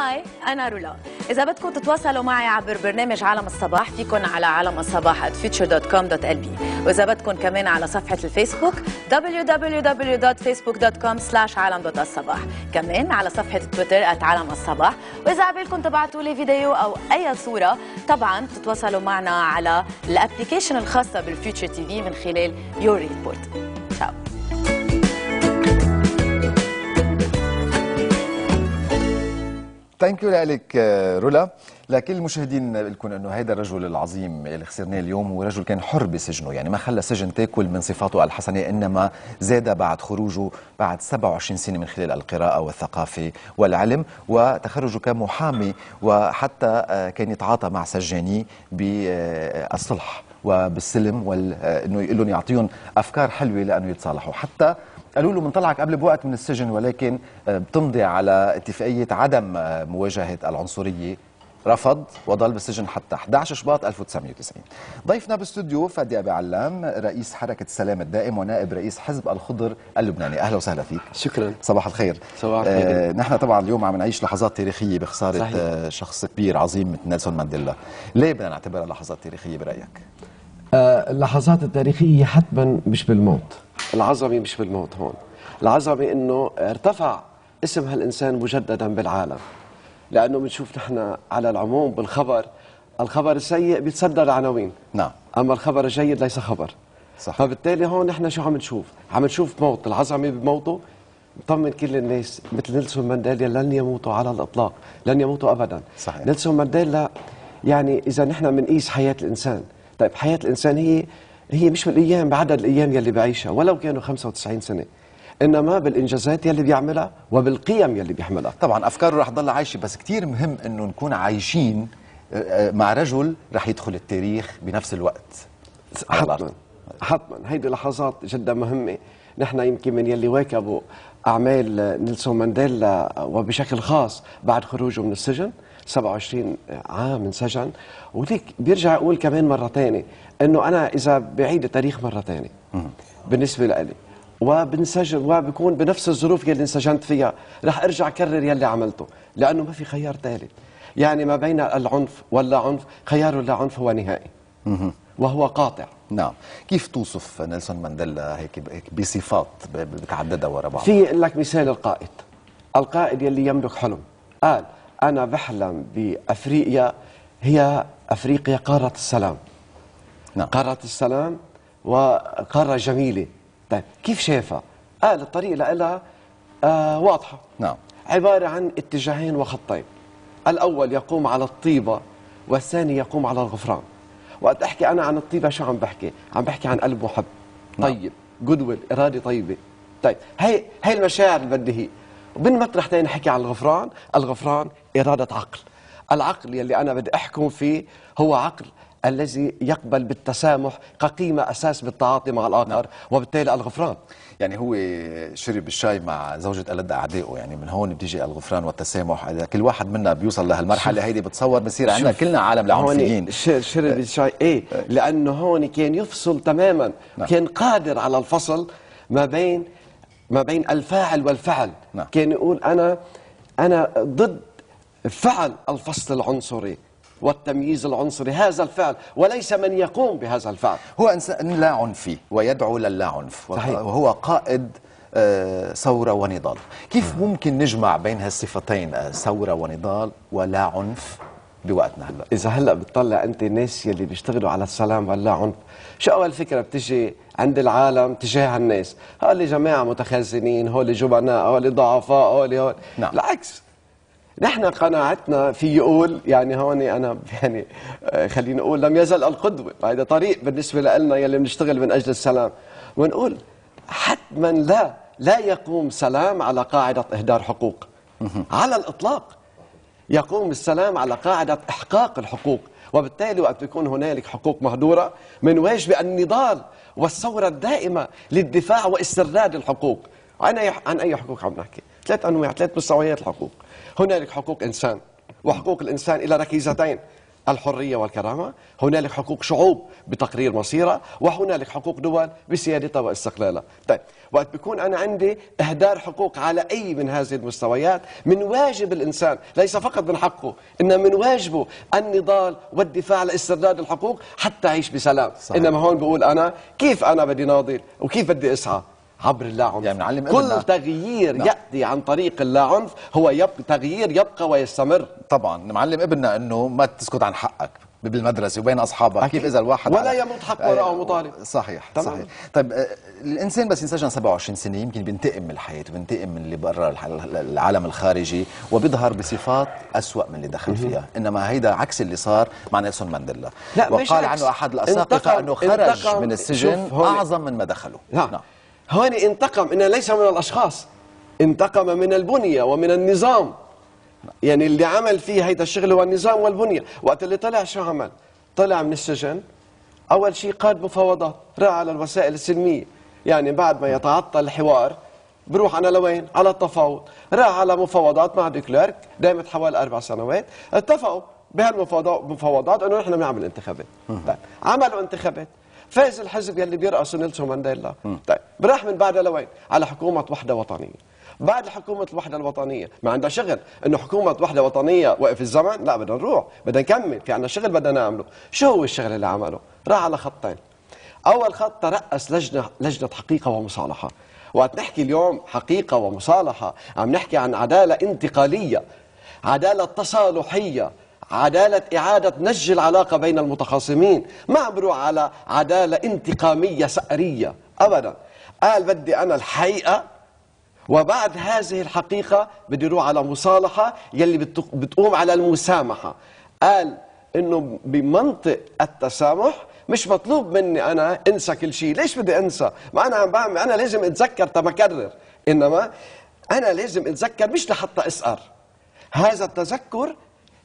هاي أنا رولا إذا بدكم تتواصلوا معي عبر برنامج عالم الصباح فيكن على عالم الصباح at future.com.lb وإذا بدكم كمان على صفحة الفيسبوك www.facebook.com slash عالم الصباح كمان على صفحة تويتر at عالم الصباح وإذا عبالكم تبعتوا لي فيديو أو أي صورة طبعا تتواصلوا معنا على الابلكيشن الخاصة بالفيوتشر تي في من خلال يور ريبورت تشاو ثانك يو لك رولا لكل المشاهدين لكم انه هذا الرجل العظيم اللي خسرناه اليوم هو رجل كان حر بسجنه يعني ما خلى سجن تاكل من صفاته الحسنه انما زاد بعد خروجه بعد 27 سنه من خلال القراءه والثقافه والعلم وتخرجه كمحامي وحتى آه، كان يتعاطى مع سجانيه بالصلح وبالسلم وانه آه، يقول لهم يعطيهم افكار حلوه لانه يتصالحوا حتى قالوا له بنطلعك قبل بوقت من السجن ولكن آه، بتمضي على اتفاقيه عدم آه، مواجهه العنصريه رفض وضل بالسجن حتى 11 شباط 1990 ضيفنا بالاستوديو فادي أبي علام رئيس حركة السلام الدائم ونائب رئيس حزب الخضر اللبناني أهلا وسهلا فيك شكرا صباح الخير صباح الخير آه نحن طبعا اليوم عم نعيش لحظات تاريخية بخسارة صحيح. آه شخص كبير عظيم مثل نيلسون مانديلا ليه بدنا نعتبرها لحظات تاريخية برأيك؟ آه، اللحظات التاريخية حتما مش بالموت العظمة مش بالموت هون العظمة انه ارتفع اسم هالإنسان مجددا بالعالم لأنه بنشوف نحن على العموم بالخبر الخبر السيء بيتصدر العناوين نعم أما الخبر الجيد ليس خبر صح فبالتالي هون نحن شو عم نشوف عم نشوف موت العظمة بموته مطمن كل الناس مثل نيلسون مانديلا لن يموتوا على الإطلاق لن يموتوا أبدا صحيح نيلسون مانديلا يعني إذا نحن بنقيس حياة الإنسان طيب حياة الإنسان هي هي مش بالأيام بعدد الأيام يلي بعيشها ولو كانوا 95 سنة انما بالانجازات يلي بيعملها وبالقيم يلي بيحملها طبعا افكاره رح تضل عايشه بس كثير مهم انه نكون عايشين آه، آه، مع رجل رح يدخل التاريخ بنفس الوقت حتما حتما هيدي لحظات جدا مهمه نحن يمكن من يلي واكبوا أعمال نيلسون مانديلا وبشكل خاص بعد خروجه من السجن 27 عام انسجن وليك بيرجع يقول كمان مرة تانية أنه أنا إذا بعيد التاريخ مرة تانية بالنسبة لي وبنسجن وبكون بنفس الظروف يلي انسجنت فيها رح ارجع أكرر يلي عملته لانه ما في خيار ثالث يعني ما بين العنف ولا عنف خيار اللا عنف هو نهائي وهو قاطع نعم كيف توصف نيلسون مانديلا هيك بصفات بتعددها ورا بعض في لك مثال القائد القائد يلي يملك حلم قال انا بحلم بافريقيا هي افريقيا قاره السلام نعم. قاره السلام وقاره جميله طيب كيف شايفها قال الطريق لها آه واضحه نعم عباره عن اتجاهين وخطين الاول يقوم على الطيبه والثاني يقوم على الغفران وقت احكي انا عن الطيبه شو عم بحكي عم بحكي عن قلب محب نعم. طيب جود ويل اراده طيبه طيب هي هي المشاعر اللي بدي هي وبين مطرح ثاني نحكي عن الغفران الغفران اراده عقل العقل يلي انا بدي احكم فيه هو عقل الذي يقبل بالتسامح كقيمة أساس بالتعاطي مع الآخر نعم. وبالتالي الغفران يعني هو شرب الشاي مع زوجة ألد أعدائه يعني من هون بتيجي الغفران والتسامح إذا كل واحد منا بيوصل لهالمرحلة هيدي بتصور بصير عندنا كلنا عالم العنفيين شرب أه. الشاي إيه لأنه هون كان يفصل تماما نعم. كان قادر على الفصل ما بين ما بين الفاعل والفعل نعم. كان يقول أنا أنا ضد فعل الفصل العنصري والتمييز العنصري هذا الفعل وليس من يقوم بهذا الفعل هو إنسان لا عنفي ويدعو للا عنف صحيح. وهو قائد آه، ثورة ونضال كيف نعم. ممكن نجمع بين هالصفتين آه، ثورة ونضال ولا عنف بوقتنا هلا اذا هلا بتطلع انت الناس يلي بيشتغلوا على السلام واللا عنف شو اول فكره بتجي عند العالم تجاه الناس هول جماعه متخزنين هول جبناء هول ضعفاء هول هول نعم. العكس نحن قناعتنا في يقول يعني هون انا يعني آه، خليني اقول لم يزل القدوه هذا طريق بالنسبه لنا يلي بنشتغل من اجل السلام ونقول حتما لا لا يقوم سلام على قاعده اهدار حقوق على الاطلاق يقوم السلام على قاعده احقاق الحقوق وبالتالي وقت يكون هنالك حقوق مهدوره من واجب النضال والثوره الدائمه للدفاع واسترداد الحقوق عن اي عن اي حقوق عم نحكي ثلاث انواع ثلاث مستويات الحقوق هنالك حقوق إنسان وحقوق الإنسان إلى ركيزتين الحرية والكرامة هنالك حقوق شعوب بتقرير مصيرها وهنالك حقوق دول بسيادتها واستقلالها طيب وقت بكون أنا عندي إهدار حقوق على أي من هذه المستويات من واجب الإنسان ليس فقط من حقه إنما من واجبه النضال والدفاع لاسترداد الحقوق حتى أعيش بسلام صحيح. إنما هون بقول أنا كيف أنا بدي ناضل وكيف بدي أسعى عبر اللاعنف يعني نعلم كل إبننا. تغيير نعم. يأتي عن طريق اللاعنف هو يب... تغيير يبقى ويستمر طبعا نعلم ابننا أنه ما تسكت عن حقك بالمدرسة وبين أصحابك كيف إذا الواحد ولا يموت حق وراءه مطالب صحيح تمام. صحيح طيب آه، الإنسان بس ينسجن 27 سنة يمكن بينتقم من الحياة بينتقم من اللي برا العالم الخارجي وبيظهر بصفات أسوأ من اللي دخل فيها إنما هيدا عكس اللي صار مع نيلسون مانديلا وقال عنه أحد الأساقفة أنه خرج من السجن أعظم من ما دخله نعم هوني انتقم انه ليس من الأشخاص انتقم من البنية ومن النظام يعني اللي عمل فيه هيدا الشغل هو النظام والبنية وقت اللي طلع شو عمل طلع من السجن أول شيء قاد مفاوضات راح على الوسائل السلمية يعني بعد ما يتعطل الحوار بروح أنا لوين على التفاوض راح على مفاوضات مع ديكلارك دامت حوالي أربع سنوات اتفقوا بهالمفاوضات أنه نحن بنعمل انتخابات طيب، عملوا انتخابات فاز الحزب يلي بيرأسه نيلسون مانديلا طيب راح من بعدها لوين على حكومة وحدة وطنية بعد حكومة الوحدة الوطنية ما عندها شغل إنه حكومة وحدة وطنية وقف الزمن لا بدنا نروح بدنا نكمل في عندنا شغل بدنا نعمله شو هو الشغل اللي عمله راح على خطين أول خط ترأس لجنة لجنة حقيقة ومصالحة وقت نحكي اليوم حقيقة ومصالحة عم نحكي عن عدالة انتقالية عدالة تصالحية عدالة إعادة نج العلاقة بين المتخاصمين ما عم بروح على عدالة انتقامية سأرية أبدا قال بدي أنا الحقيقة وبعد هذه الحقيقة بدي روح على مصالحة يلي بتقوم على المسامحة قال انه بمنطق التسامح مش مطلوب مني انا انسى كل شيء ليش بدي انسى ما انا عم بعمل انا لازم اتذكر تما اكرر انما انا لازم اتذكر مش لحتى أسأر هذا التذكر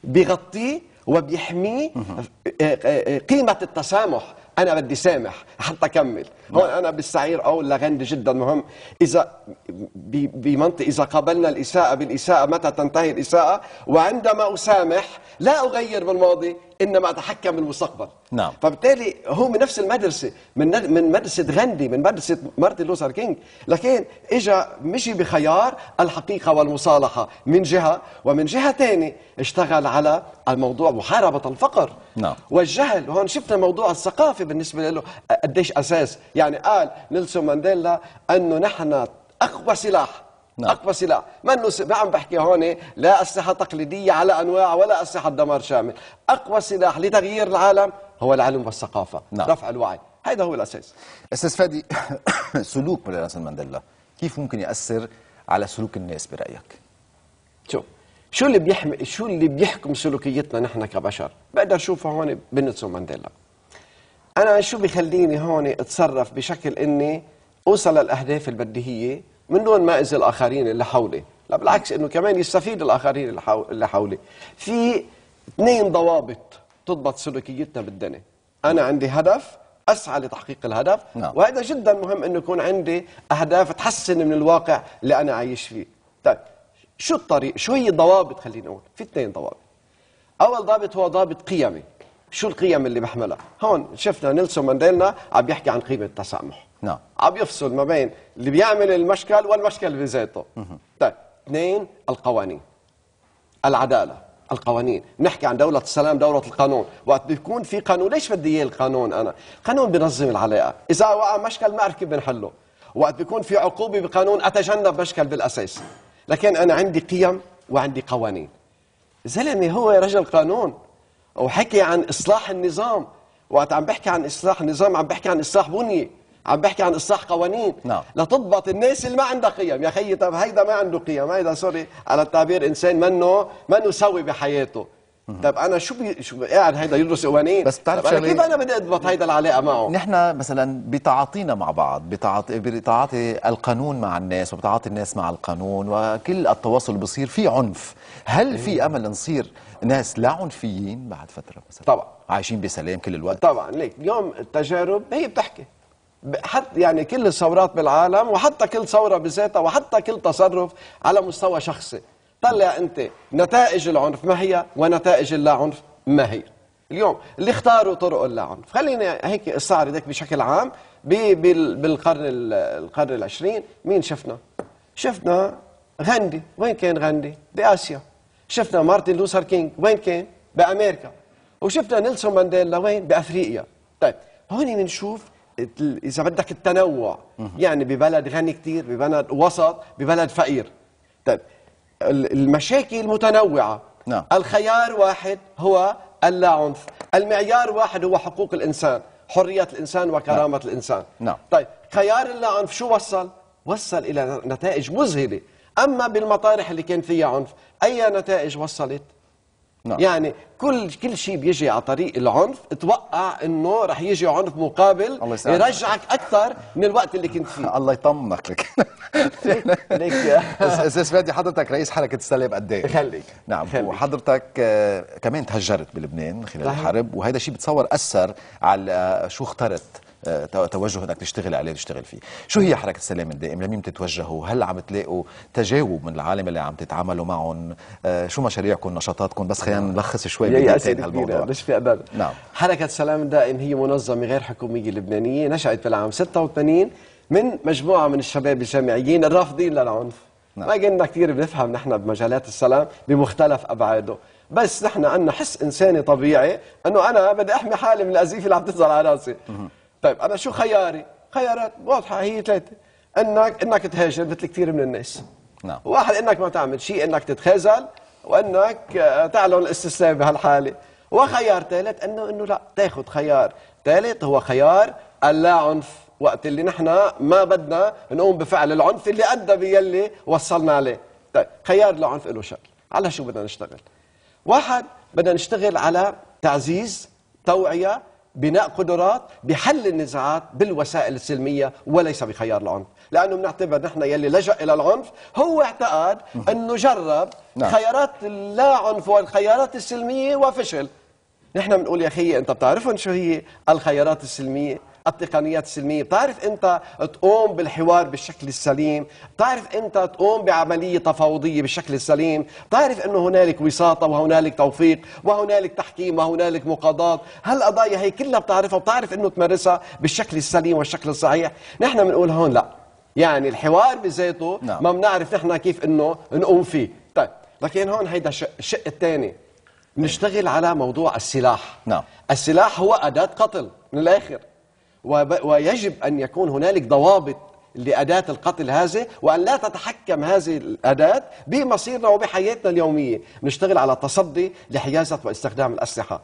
بيغطيه وبيحميه آه، آه، قيمة التسامح انا بدي سامح حتى اكمل هون انا بالسعير او لغندي جدا مهم اذا بمنطق اذا قابلنا الاساءه بالاساءه متى تنتهي الاساءه وعندما اسامح لا اغير بالماضي انما اتحكم بالمستقبل نعم فبالتالي هو من نفس المدرسه من من مدرسه غاندي من مدرسه مارتن لوثر كينج لكن اجى مشي بخيار الحقيقه والمصالحه من جهه ومن جهه ثانيه اشتغل على الموضوع محاربه الفقر نعم والجهل هون شفنا موضوع الثقافه بالنسبه له قديش اساس يعني قال نيلسون مانديلا انه نحن اقوى سلاح نعم. اقوى سلاح ما ما عم بحكي هون لا اسلحه تقليديه على انواع ولا اسلحه دمار شامل اقوى سلاح لتغيير العالم هو العلم والثقافه نعم. رفع الوعي هذا هو الاساس استاذ فادي سلوك نيلسون مانديلا كيف ممكن ياثر على سلوك الناس برايك شوف شو اللي بيحمي شو اللي بيحكم سلوكيتنا نحن كبشر بقدر اشوفه هون بنيلسون مانديلا انا شو بخليني هون اتصرف بشكل اني اوصل للاهداف البديهيه من دون ما اذي الاخرين اللي حولي لا بالعكس انه كمان يستفيد الاخرين اللي حولي في اثنين ضوابط تضبط سلوكيتنا بالدنيا انا عندي هدف اسعى لتحقيق الهدف نعم. وهذا جدا مهم انه يكون عندي اهداف تحسن من الواقع اللي انا عايش فيه طيب شو الطريق شو هي الضوابط خلينا نقول في اثنين ضوابط اول ضابط هو ضابط قيمي شو القيم اللي بحملها هون شفنا نيلسون مانديلا عم يحكي عن قيمه التسامح نعم عم يفصل ما بين اللي بيعمل المشكل والمشكل بذاته طيب اثنين القوانين العداله القوانين نحكي عن دولة السلام دولة القانون وقت بيكون في قانون ليش بدي إياه القانون أنا قانون بنظم العلاقة إذا وقع مشكل ما أركب بنحله وقت بيكون في عقوبة بقانون أتجنب مشكل بالأساس لكن أنا عندي قيم وعندي قوانين زلمة هو رجل قانون وحكي عن إصلاح النظام وقت عم بحكي عن إصلاح النظام عم بحكي عن إصلاح بنية عم بحكي عن إصلاح قوانين نعم. لتضبط الناس اللي ما عندها قيم يا خيي طب هيدا ما عنده قيم هيدا سوري على التعبير إنسان منه منه سوي بحياته طب انا شو بي... شو قاعد هيدا يدرس قوانين بس بتعرف شغله كيف انا بدي اضبط هيدا العلاقه معه نحن مثلا بتعاطينا مع بعض بتعاطي بتعاطي القانون مع الناس وبتعاطي الناس مع القانون وكل التواصل بصير في عنف هل في إيه. امل نصير ناس لا عنفيين بعد فتره مثلا طبعا عايشين بسلام كل الوقت طبعا ليك اليوم التجارب هي بتحكي حتى يعني كل الثورات بالعالم وحتى كل ثوره بذاتها وحتى كل تصرف على مستوى شخصي طلع أنت نتائج العنف ما هي ونتائج اللا عنف ما هي اليوم اللي اختاروا طرق اللا عنف خليني هيك استعرضك بشكل عام بالقرن القرن العشرين مين شفنا؟ شفنا غاندي وين كان غاندي؟ بآسيا شفنا مارتن لوثر كينج وين كان؟ بأمريكا وشفنا نيلسون مانديلا وين؟ بأفريقيا طيب هون بنشوف اذا بدك التنوع يعني ببلد غني كثير ببلد وسط ببلد فقير طيب المشاكل متنوعة نعم. الخيار واحد هو اللا عنف المعيار واحد هو حقوق الإنسان حرية الإنسان وكرامة نعم. الإنسان نعم. طيب خيار اللا عنف شو وصل؟ وصل إلى نتائج مذهلة أما بالمطارح اللي كان فيها عنف أي نتائج وصلت؟ نعم. يعني كل كل شيء بيجي على طريق العنف اتوقع انه رح يجي عنف مقابل الله يرجعك اكثر من الوقت اللي كنت فيه الله يطمنك لك ليك استاذ فادي حضرتك رئيس حركه السلام قد ايه خليك نعم خليك. وحضرتك آه، كمان تهجرت بلبنان خلال الحرب وهذا الشيء بتصور اثر على شو اخترت آه، توجه انك تشتغل عليه تشتغل فيه شو هي حركه السلام الدائم لمين بتتوجهوا هل عم تلاقوا تجاوب من العالم اللي عم تتعاملوا معهم آه، شو مشاريعكم نشاطاتكم بس خلينا نعم. نلخص شوي بدقيقتين هالموضوع مش في ابدا نعم حركه السلام الدائم هي منظمه غير حكوميه لبنانيه نشات بالعام 86 من مجموعه من الشباب الجامعيين الرافضين للعنف نعم. ما قلنا كثير بنفهم نحن بمجالات السلام بمختلف ابعاده بس نحن عندنا حس انساني طبيعي انه انا بدي احمي حالي من الازيفه اللي عم تنزل على راسي طيب انا شو خياري؟ خيارات واضحه هي ثلاثه انك انك تهاجر مثل كثير من الناس نعم واحد انك ما تعمل شيء انك تتخاذل وانك آه، تعلن الاستسلام بهالحاله وخيار ثالث انه انه لا تاخذ خيار ثالث هو خيار اللا عنف وقت اللي نحن ما بدنا نقوم بفعل العنف اللي ادى بيلي وصلنا عليه طيب خيار العنف له شغل على شو بدنا نشتغل واحد بدنا نشتغل على تعزيز توعيه بناء قدرات بحل النزاعات بالوسائل السلمية وليس بخيار العنف لأنه بنعتبر نحن يلي لجأ إلى العنف هو اعتقد أنه جرب نعم. خيارات اللا عنف والخيارات السلمية وفشل نحن بنقول يا أخي أنت بتعرفهم شو هي الخيارات السلمية التقنيات السلميه بتعرف انت تقوم بالحوار بالشكل السليم بتعرف انت تقوم بعمليه تفاوضيه بالشكل السليم بتعرف انه هنالك وساطه وهنالك توفيق وهنالك تحكيم وهنالك مقاضاه هالقضايا هي كلها بتعرفها وبتعرف انه تمارسها بالشكل السليم والشكل الصحيح نحن بنقول هون لا يعني الحوار بذاته نعم. ما بنعرف نحن كيف انه نقوم فيه طيب لكن هون هيدا الشق الثاني إيه. نشتغل على موضوع السلاح نعم السلاح هو أداة قتل من الآخر ويجب أن يكون هنالك ضوابط لأداة القتل هذه وأن لا تتحكم هذه الأداة بمصيرنا وبحياتنا اليومية نشتغل على التصدي لحيازة واستخدام الأسلحة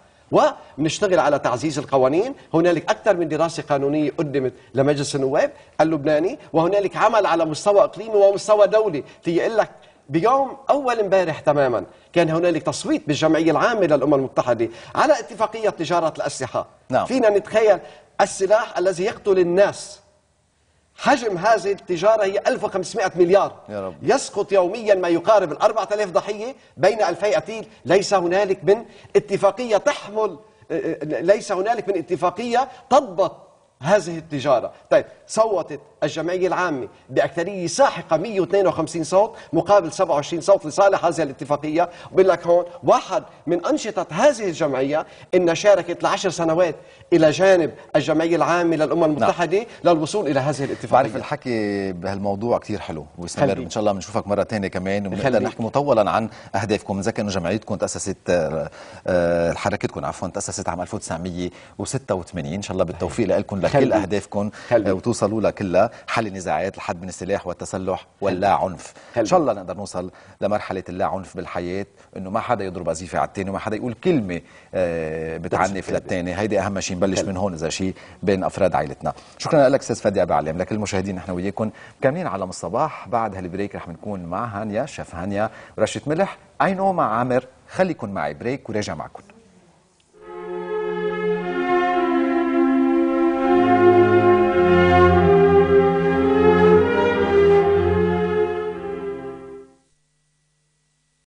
ونشتغل على تعزيز القوانين هنالك أكثر من دراسة قانونية قدمت لمجلس النواب اللبناني وهنالك عمل على مستوى إقليمي ومستوى دولي في لك بيوم أول امبارح تماما كان هنالك تصويت بالجمعية العامة للأمم المتحدة على اتفاقية تجارة الأسلحة نعم. فينا نتخيل السلاح الذي يقتل الناس حجم هذه التجارة هي 1500 مليار يا رب. يسقط يوميا ما يقارب ال 4000 ضحية بين 2000 قتيل ليس هنالك من اتفاقية تحمل آه، آه، ليس هنالك من اتفاقية تضبط هذه التجارة طيب صوتت الجمعية العامة بأكثرية ساحقة 152 صوت مقابل 27 صوت لصالح هذه الاتفاقية بقول لك هون واحد من أنشطة هذه الجمعية إن شاركت لعشر سنوات إلى جانب الجمعية العامة للأمم نعم. المتحدة نعم. للوصول إلى هذه الاتفاقية بعرف الحكي بهالموضوع كثير حلو ويستمر إن شاء الله بنشوفك مرة ثانية كمان ونقدر نحكي مطولا عن أهدافكم بنذكر إنه جمعيتكم تأسست آه، حركتكم عفوا تأسست عام 1986 إن شاء الله بالتوفيق لكم كل أهدافكم آه، وتوصلوا لها كلها حل النزاعات لحد من السلاح والتسلح واللا عنف إن شاء الله نقدر نوصل لمرحلة اللا عنف بالحياة إنه ما حدا يضرب أزيفة على الثاني وما حدا يقول كلمة آه، بتعنف للثاني هيدي أهم شيء نبلش من هون إذا شيء بين أفراد عائلتنا شكرا لك أستاذ فادي ابو علام لكل المشاهدين نحن وياكم مكملين على الصباح بعد هالبريك رح نكون مع هانيا شيف هانيا ورشة ملح أي نو مع عامر خليكن معي بريك وراجع معكم